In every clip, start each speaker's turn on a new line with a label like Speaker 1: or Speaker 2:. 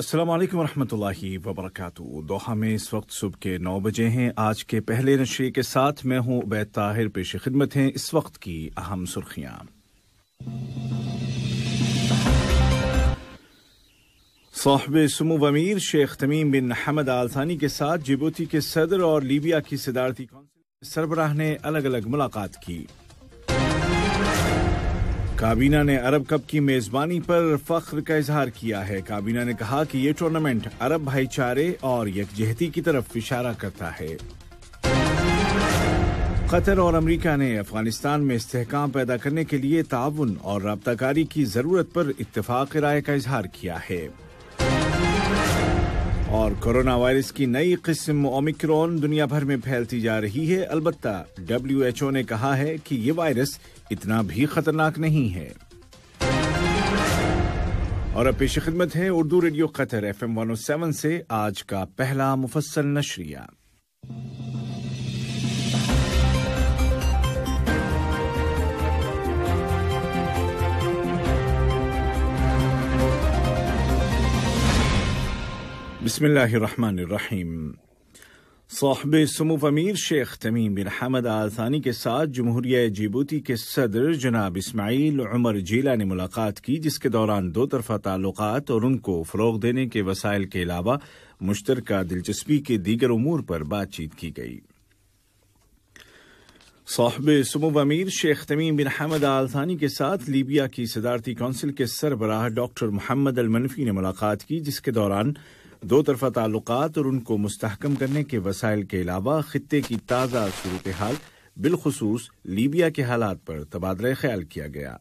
Speaker 1: असलम वरहमल वबरक दोहा में इस वक्त सुबह के नौ बजे हैं आज के पहले नशे के साथ मैं हूं उबैद ताहिर पेश खिदमत हैं इस वक्त की अहम सुर्खियां साहब सुमो वमीर Sheikh Tamim bin Ahmad Al Thani के साथ जिबूती के सदर और लीबिया की सिदारती काउंसिल सरबराह ने अलग अलग मुलाकात की काबीना ने अरब कप की मेजबानी पर फख्र का इजहार किया है काबीना ने कहा कि ये टूर्नामेंट अरब भाईचारे और यकजहती की तरफ इशारा करता है कतर और अमेरिका ने अफगानिस्तान में इसकाम पैदा करने के लिए ताउन और रबताकारी की जरूरत पर इतफाक राय का इजहार किया है और कोरोना वायरस की नई किस्म ओमिक्रॉन दुनिया भर में फैलती जा रही है अलबत् डब्ल्यू एच ओ ने कहा है कि ये वायरस इतना भी खतरनाक नहीं है और अब पेश खिदमत है Urdu radio Qatar F M one O seven से आज का पहला मुफसल नशरिया बिस्मिल्लाहिर्रहमानिर्रहीम साहब समूफ अमीर शेख तमीम बिन हमद आल थानी के साथ जमहूरिया जिबूती के सदर जनाब इस्माइल उमर जीला ने मुलाकात की जिसके दौरान दो तरफा ताल्लुक और उनको फ़रोग देने के वसाइल के अलावा मुश्तर दिलचस्पी के दीगर उमूर पर बातचीत की गई साहब समूब अमीर शेख तमीम बिन हमद आल थानी के साथ लीबिया की सदारती कौंसिल के सरबराह डॉक्टर मोहम्मद अलमनफी ने मुलाकात की जिसके दौरान दो तरफा ताल्लुक और उनको मुस्तकम करने के वसाइल के अलावा खत्े की ताज़ा सूरत हाल बिलखसूस लीबिया के हालात पर तबादला ख्याल किया गया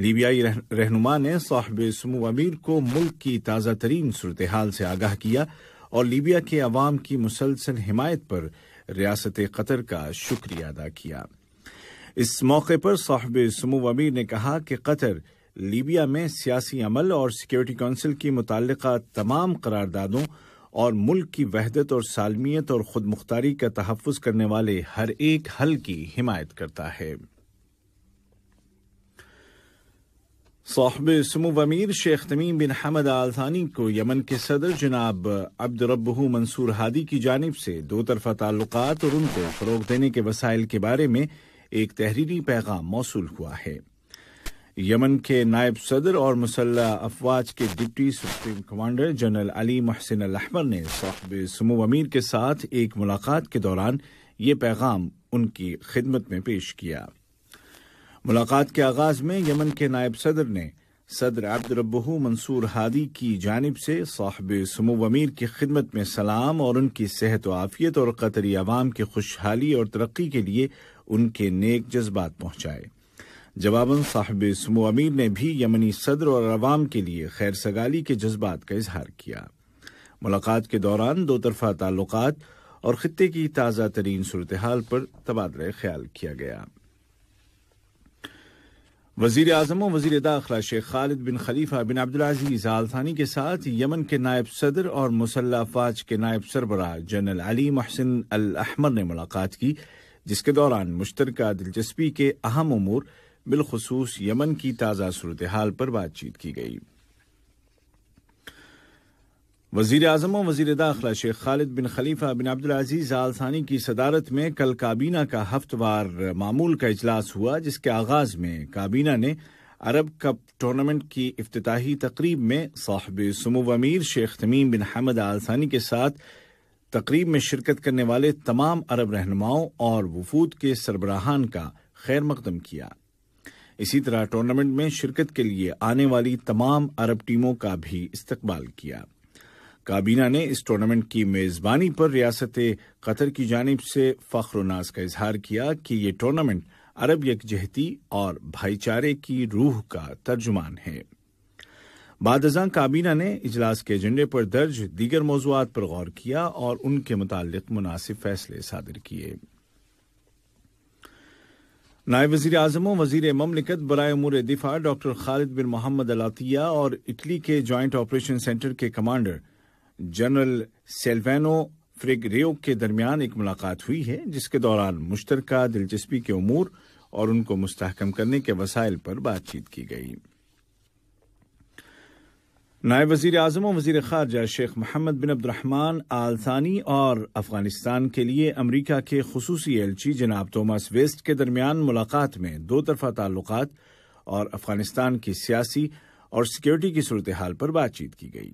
Speaker 1: लीबियाई रहनुमा ने साहब समू अमीर को मुल्क की ताज़ा तरीन सूरत हाल से आगाह किया और लीबिया के अवाम की मुसलसल हिमायत पर रियासत कतर का शुक्रिया अदा किया इस मौके पर साहब समू अमीर ने कहा कि कतर लीबिया में सियासी अमल और सिक्योरिटी काउंसिल की मुतल तमाम करारदादों और मुल्क की वहदत और सालमियत और खुद मुख्तारी का तहफ़ करने वाले हर एक हल की हिमायत करता है साहब समूव अमीर शेख तमीम बिन हमद थानी को यमन के सदर जनाब अब्दरबू मंसूर हादी की जानब से दो तरफा ताल्लुक और उनको फ़रोग देने के वसाइल के बारे में एक तहरीरी पैगाम मौसू हुआ है यमन के नायब सदर और मुसल्ह अफवाज के deputy supreme commander general Ali Mohsin Ahmar ने साहब समू अमीर के साथ एक मुलाकात के दौरान ये पैगाम उनकी खिदमत में पेश किया मुलाकात के आगाज में यमन के नायब सदर ने सदर अब्दरबहू मंसूर हादी की जानब से साहब समू अमीर की खिदमत में सलाम और उनकी सेहत व आफियत और कतरी आवाम की खुशहाली और तरक्की के लिए उनके नेक जज्बात पहुंचाये जवाबन साहब समो अमीर ने भी यमनी सदर और अवाम के लिए खैर सगाली के जज्बात का इजहार किया मुलाकात के दौरान दो तरफा ताल्लुक और खत्े की ताज़ा तरीन सूरत हाल पर तबादला ख्याल किया गया वजीर अजम और वजीर दाखिला शेख खालिद बिन खलीफा बिन आल थानी के साथ यमन के नायब सदर और मुसल्ह फाज के नायब सरबराह general Ali Mohsin Al Ahmad ने मुलाकात की जिसके दौरान मुश्तरक दिलचस्पी के अहम उमूर बिलखसूस यमन की ताज़ा सूरत हाल पर बातचीत की गई वजीर अजम और वजीर दाखिला शेख खालिद बिन खलीफा बिन अब्दुल अजीज आलसानी की सदारत में कल काबीना का हफ्तवार मामूल का इजलास हुआ जिसके आगाज़ में काबीना ने अरब कप टूर्नामेंट की अफ्ताही तकरीब में साहब समूव अमीर शेख तमीम बिन हमद आलसानी के साथ तकरीब में शिरकत करने वाले तमाम अरब रहनुमाओं और वफूद के सरबराहान का खैर मकदम किया इसी तरह टूर्नामेंट में शिरकत के लिए आने वाली तमाम अरब टीमों का भी इस्तकबाल किया काबीना ने इस टूर्नामेंट की मेज़बानी पर रियासत कतर की जानब से फख्र नाज का इजहार किया कि ये टूर्नामेंट अरब यकजहती और भाईचारे की रूह का तर्जुमान है बादजा काबीना ने इजलास के एजेंडे पर दर्ज दीगर मौजूद पर गौर किया और उनके मुतालिक मुनासिब फैसले सादर किए नायब वजी अजम वजीर ममलिकत बरए उमूर दिफा doctor Khalid bin Mohammed Al Attiyah और इटली के ज्वाइंट ऑपरेशन सेंटर के कमांडर जनरल सेल्वेनो फ्रेगरेओ के दरमियान एक मुलाकात हुई है जिसके दौरान मुश्तर दिलचस्पी के अमूर और उनको मुस्तकम करने के वसायल पर बातचीत की गई नायब वजीर अजम और वजीर खारजा शेख मोहम्मद बिन अब्दुलरहमान आल थानी और अफगानिस्तान के लिए अमरीका के खसूसी एलची जनाब थोमस वेस्ट के दरमियान मुलाकात में दो तरफा ताल्लुक और अफगानिस्तान की सियासी और सिक्योरिटी की सूरत हाल पर बातचीत की गई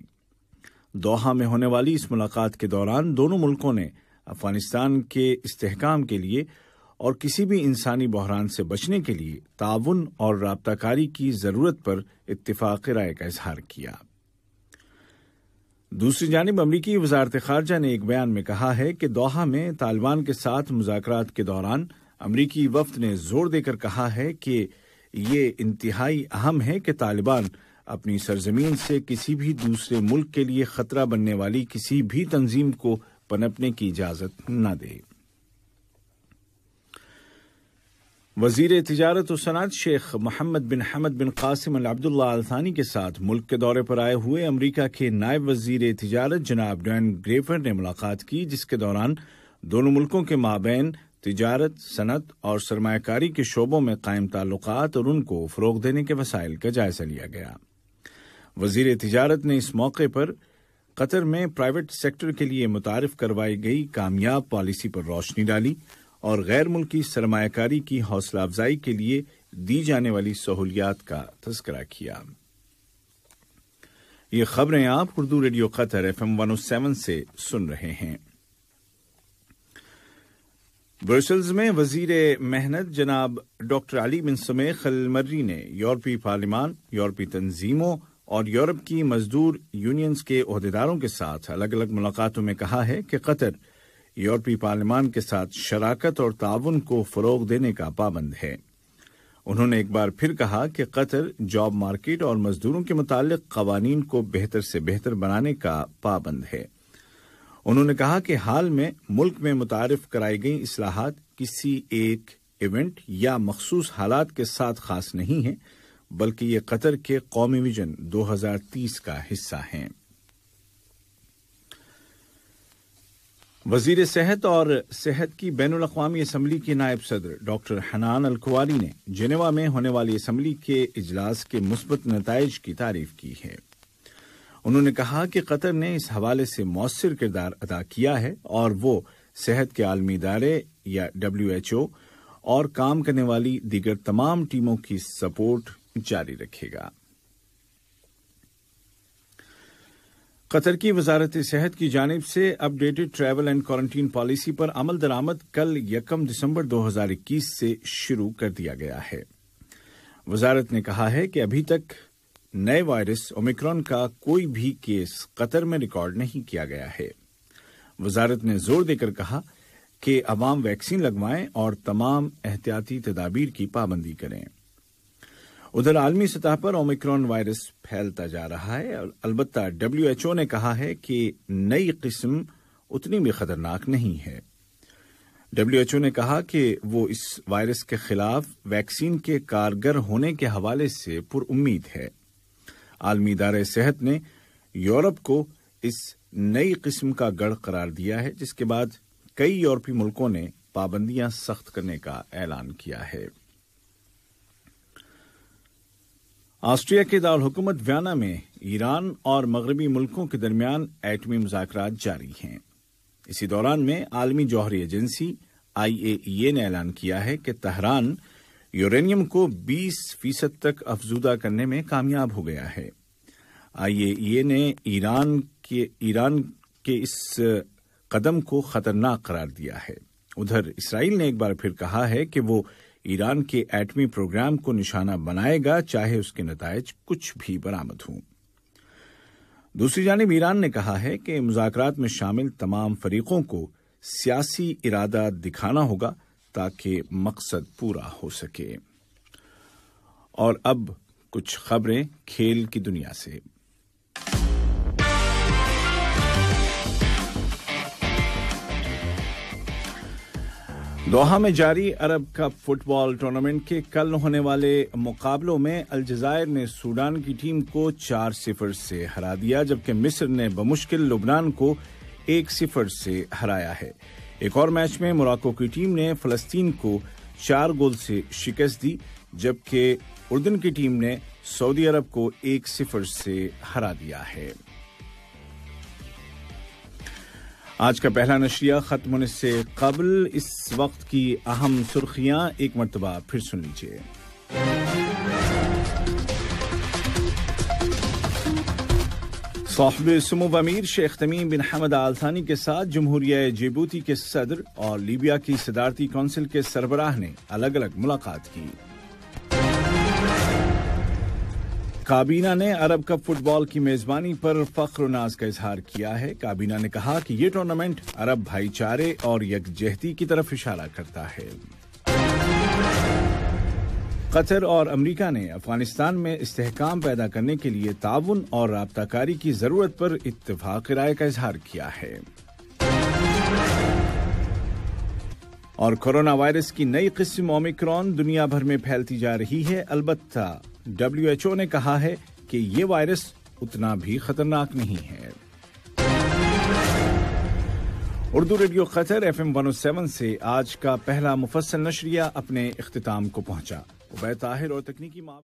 Speaker 1: दोहा में होने वाली इस मुलाकात के दौरान दोनों मुल्कों ने अफगानिस्तान के इस्तेकाम के लिए और किसी भी इंसानी बहरान से बचने के लिए ताउन और रबताकारी की ज़रूरत पर इतफाक़ राय का इजहार किया दूसरी जानब अमरीकी वजारत खारजा ने एक बयान में कहा है कि दोहा में तालिबान के साथ मुजाकर के दौरान अमरीकी वफद ने जोर देकर कहा है कि ये इंतहाई अहम है कि तालिबान अपनी सरजमीन से किसी भी दूसरे मुल्क के लिए खतरा बनने वाली किसी भी तंजीम को पनपने की इजाज़त न दे वजीर तजारत सनात शेख मोहम्मद बिन हमद बिन कासिम अल अब्दुल्ला अल्थानी के साथ मुल्क के दौरे पर आए हुए अमरीका के नायब वजीर तजारत जनाब डैन ग्रेफर ने मुलाकात की जिसके दौरान दोनों मुल्कों के माबेन तजारत सनत और सरमाकारी के शोबों में कायम ताल्लुक और उनको फ़रोग देने के वसायल का जायजा लिया गया वजीर तजारत ने इस मौके पर कतर में प्राइवेट सेक्टर के लिए मुतारफ करवाई गई कामयाब पॉलिसी पर रोशनी डाली और गैर मुल्की सरमाकारी की हौसला अफजाई के लिए दी जाने वाली सहूलियात का तस्करा किया ये खबरें आप Urdu radio Qatar F M one seven से सुन रहे हैं ब्रसल्स में वजीर मेहनत जनाब डॉक्टर अली बिन समे खलमर्री ने यूरोपीय पार्लिमान यूरोपीय तंजीमों और यूरोप की मजदूर यूनियंस के अहदेदारों के साथ अलग अलग मुलाकातों में कहा है कि कतर यूरोपीय पार्लियामान के साथ शराकत और ताउन को फ़रोग देने का पाबंद है उन्होंने एक बार फिर कहा कि कतर जॉब मार्केट और मजदूरों के मुतालिक कवानीन को बेहतर से बेहतर बनाने का पाबंद है उन्होंने कहा कि हाल में मुल्क में मुतारफ कराई गई असलाहत किसी एक इवेंट या मखसूस हालात के साथ खास नहीं हैं बल्कि ये कतर के कौमी विजन 2030 का हिस्सा हैं वजीर सेहत और सेहत की बैन अवी असम्बली के नायब सदर डॉक्टर हनान अलकुवारी ने जिनेवा में होने वाली असम्बली के इजलास के मुस्बत नतज की तारीफ की है उन्होंने कहा कि कतर ने इस हवाले से मौसर किरदार अदा किया है और वो सेहत के आलमी इदारे या डब्ल्यू एच ओ और काम करने वाली दीगर तमाम टीमों की सपोर्ट जारी रखेगा कतर की वजारत सेहत की जानब से updated travel and quarantine policy पर अमल दरामद कल यकम दिसंबर इक्कीस से शुरू कर दिया गया है वजारत ने कहा है कि अभी तक नए वायरस ओमिक्रॉन का कोई भी केस कतर में रिकॉर्ड नहीं किया गया है वजारत ने जोर देकर कहा कि अवाम वैक्सीन लगवाएं और तमाम एहतियाती तदाबीर की पाबंदी करें उधर आलमी सतह पर ओमिक्रॉन वायरस फैलता जा रहा है और अलबत् डब्ल्यूएचओ ने कहा है कि नई किस्म उतनी भी खतरनाक नहीं है डब्ल्यूएचओ ने कहा कि वो इस वायरस के खिलाफ वैक्सीन के कारगर होने के हवाले से पुरुद है आलमी इदार सेहत ने यूरोप को इस नई किस्म का गढ़ करार दिया है जिसके बाद कई यूरोपीय मुल्कों ने पाबंदियां सख्त करने का ऐलान किया है ऑस्ट्रिया के दारकूमत व्याना में ईरान और मगरबी मुल्कों के दरमियान एटमी मुजाकर जारी हैं इसी दौरान में आलमी जौहरी एजेंसी आईएईए ने ऐलान किया है कि तहरान यूरेनियम को 20 फीसद तक अफजूदा करने में कामयाब हो गया है आईएईए ने ईरान के ईरान के इस कदम को खतरनाक करार दिया है उधर इसराइल ने एक बार फिर कहा है कि वो ईरान के एटमी प्रोग्राम को निशाना बनाएगा चाहे उसके नतज कुछ भी बरामद हों दूसरी जानब ईरान ने कहा है कि मुजात में शामिल तमाम फरीकों को सियासी इरादा दिखाना होगा ताकि मकसद पूरा हो सके और अब कुछ खबरें खेल की दुनिया से दोहा में जारी अरब कप फुटबॉल टूर्नामेंट के कल होने वाले मुकाबलों में अलजायर ने सूडान की टीम को चार सिफर से हरा दिया जबकि मिस्र ने बमुश्किल लुबनान को एक सिफर से हराया है एक और मैच में मोराको की टीम ने फलस्तीन को चार गोल से शिकस्त दी जबकि उर्दन की टीम ने सऊदी अरब को एक सिफर से हरा दिया है आज का पहला नशरिया खत्म होने से कबल इस वक्त की अहम सुर्खियां एक मरतबा फिर सुन लीजिए साहब सुमो अमीर शेख तमीम बिन हमद आलथानी के साथ जमहूरिया जेबूती के सदर और लीबिया की सदारती कौंसिल के सरबराह ने अलग अलग मुलाकात की काबीना ने अरब कप फुटबॉल की मेजबानी पर फख्र नाज का इजहार किया है काबीना ने कहा कि ये टूर्नामेंट अरब भाईचारे और यकजहती की तरफ इशारा करता है कतर और अमेरिका ने अफगानिस्तान में इसकाम पैदा करने के लिए ताउन और रबताकारी की जरूरत पर इतफाक राय का इजहार किया है और कोरोना वायरस की नई किस्म ओमिक्रॉन दुनिया भर में फैलती जा रही है अलबत् डब्ल्यू एच ने कहा है कि ये वायरस उतना भी खतरनाक नहीं है Urdu radio Qatar F M one से आज का पहला मुफसल नशरिया अपने अख्ताम को पहुंचा वह ताहिर और तकनीकी माप